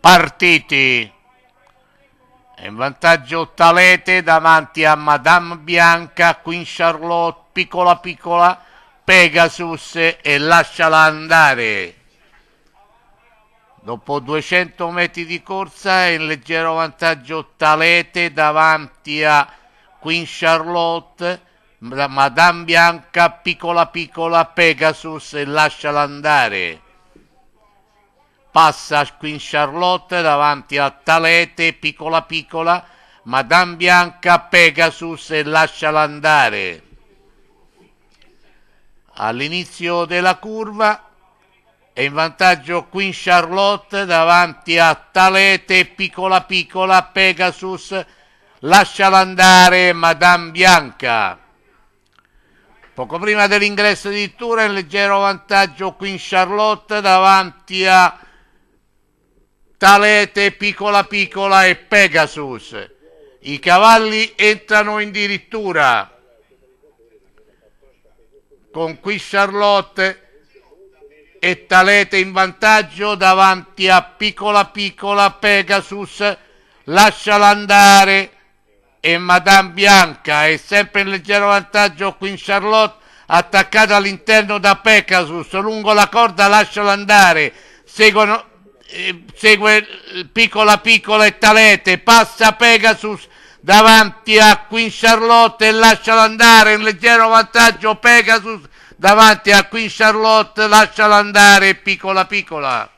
partiti. È in vantaggio Talete davanti a Madame Bianca, Queen Charlotte, Piccola Piccola, Pegasus e lasciala andare. Dopo 200 metri di corsa è in leggero vantaggio Talete davanti a Queen Charlotte, Madame Bianca, Piccola Piccola, Pegasus e lasciala andare passa Queen Charlotte davanti a Talete, piccola piccola, Madame Bianca, Pegasus e lasciala andare. All'inizio della curva è in vantaggio Queen Charlotte davanti a Talete, piccola piccola, Pegasus, lasciala andare Madame Bianca. Poco prima dell'ingresso di Tura in leggero vantaggio Queen Charlotte davanti a Talete, Piccola Piccola e Pegasus. I cavalli entrano in dirittura. Con qui Charlotte e Talete in vantaggio davanti a Piccola Piccola Pegasus. Lasciala andare e Madame Bianca è sempre in leggero vantaggio Queen Charlotte attaccata all'interno da Pegasus lungo la corda lasciala andare seguono segue piccola piccola e talete, passa Pegasus davanti a Queen Charlotte e lasciala andare in leggero vantaggio Pegasus davanti a Queen Charlotte lasciala andare piccola piccola